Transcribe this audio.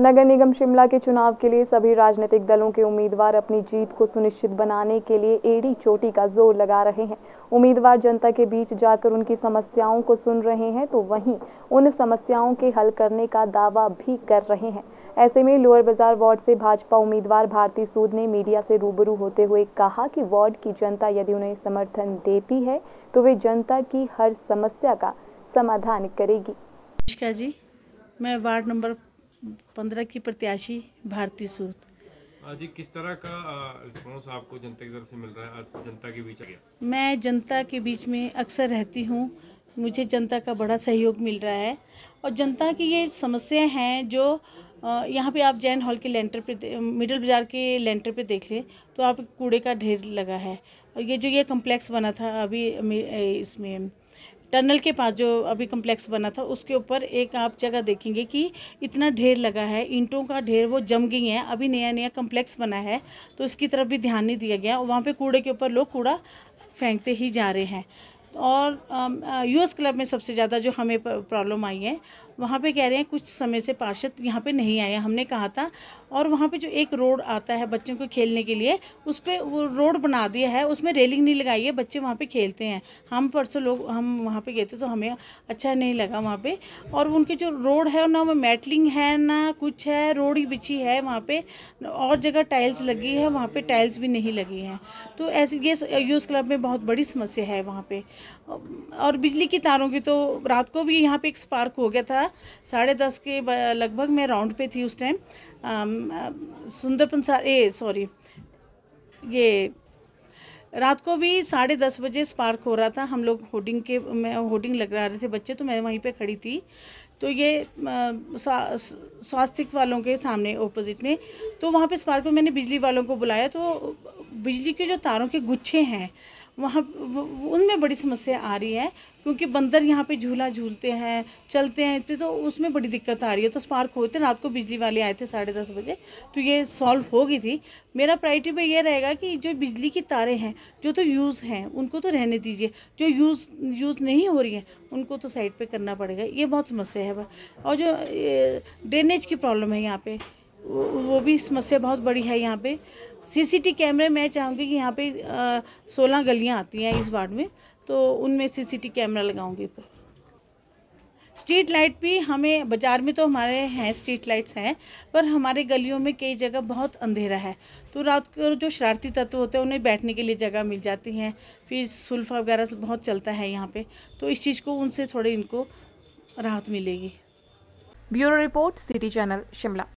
नगर निगम शिमला के चुनाव के लिए सभी राजनीतिक दलों के उम्मीदवार अपनी जीत को सुनिश्चित बनाने के लिए एड़ी चोटी का जोर लगा रहे हैं उम्मीदवार जनता के बीच जाकर उनकी समस्याओं को सुन रहे हैं तो वहीं उन समस्याओं के हल करने का दावा भी कर रहे हैं ऐसे में लोअर बाजार वार्ड से भाजपा उम्मीदवार भारती सूद ने मीडिया से रूबरू होते हुए कहा कि वार्ड की जनता यदि उन्हें समर्थन देती है तो वे जनता की हर समस्या का समाधान करेगी जी मैं वार्ड नंबर पंद्रह की प्रत्याशी भारती सूद हाँ जी किस तरह का आपको जनता की तरफ से मिल रहा है जनता के बीच मैं जनता के बीच में अक्सर रहती हूँ मुझे जनता का बड़ा सहयोग मिल रहा है और जनता की ये समस्याएं हैं जो यहाँ पे आप जैन हॉल के लेंटर पे मिडिल बाज़ार के लेंटर पे देख लें तो आप कूड़े का ढेर लगा है और ये जो ये कम्प्लेक्स बना था अभी इसमें टनल के पास जो अभी कम्प्लेक्स बना था उसके ऊपर एक आप जगह देखेंगे कि इतना ढेर लगा है ईंटों का ढेर वो जम गई हैं अभी नया नया कम्प्लेक्स बना है तो उसकी तरफ भी ध्यान नहीं दिया गया वहाँ पर कूड़े के ऊपर लोग कूड़ा फेंकते ही जा रहे हैं और यूएस क्लब में सबसे ज़्यादा जो हमें प्रॉब्लम आई है वहाँ पे कह रहे हैं कुछ समय से पार्षद यहाँ पे नहीं आए हमने कहा था और वहाँ पे जो एक रोड आता है बच्चों को खेलने के लिए उस पर वो रोड बना दिया है उसमें रेलिंग नहीं लगाई है बच्चे वहाँ पे खेलते हैं हम परसों लोग हम वहाँ पे गए थे तो हमें अच्छा नहीं लगा वहाँ पे और उनके जो रोड है ना वो मेटलिंग है ना कुछ है रोड ही बिछी है वहाँ पर और जगह टाइल्स लगी है वहाँ पर टाइल्स भी नहीं लगी हैं तो ऐसे ये यूज़ क्लब में बहुत बड़ी समस्या है वहाँ पर और बिजली की तारों की तो रात को भी यहाँ पर एक स्पार्क हो गया था था साढ़े दस के लगभग मैं राउंड पे थी उस टाइम um, uh, सुंदर पंसार ए सॉरी ये रात को भी साढ़े दस बजे स्पार्क हो रहा था हम लोग होर्डिंग के मैं होर्डिंग लगा रहे थे बच्चे तो मैं वहीं पे खड़ी थी तो ये uh, स्वास्थ्य वालों के सामने ऑपोजिट में तो वहाँ पे स्पार्क में मैंने बिजली वालों को बुलाया तो बिजली के जो तारों के गुच्छे हैं वहाँ उनमें बड़ी समस्या आ रही है क्योंकि बंदर यहाँ पे झूला झूलते हैं चलते हैं तो, तो उसमें बड़ी दिक्कत आ रही है तो स्पार्क हुए थे रात को बिजली वाले आए थे साढ़े दस बजे तो ये सॉल्व हो गई थी मेरा प्रायोरिटी पे ये रहेगा कि जो बिजली की तारें हैं जो तो यूज़ हैं उनको तो रहने दीजिए जो यूज़ यूज़ नहीं हो रही है उनको तो साइड पर करना पड़ेगा ये बहुत समस्या है और जो ड्रेनेज की प्रॉब्लम है यहाँ पर वो भी समस्या बहुत बड़ी है यहाँ पे सीसीटी कैमरे मैं चाहूँगी कि यहाँ पे सोलह गलियाँ आती हैं इस वार्ड में तो उनमें सीसीटी कैमरा लगाऊंगी स्ट्रीट लाइट भी हमें बाज़ार में तो हमारे हैं स्ट्रीट लाइट्स हैं पर हमारे गलियों में कई जगह बहुत अंधेरा है तो रात को जो शरारती तत्व होते हैं उन्हें बैठने के लिए जगह मिल जाती हैं फिर सुल्फा वगैरह बहुत चलता है यहाँ पे तो इस चीज़ को उनसे थोड़ी इनको राहत मिलेगी bureau report city channel Shimla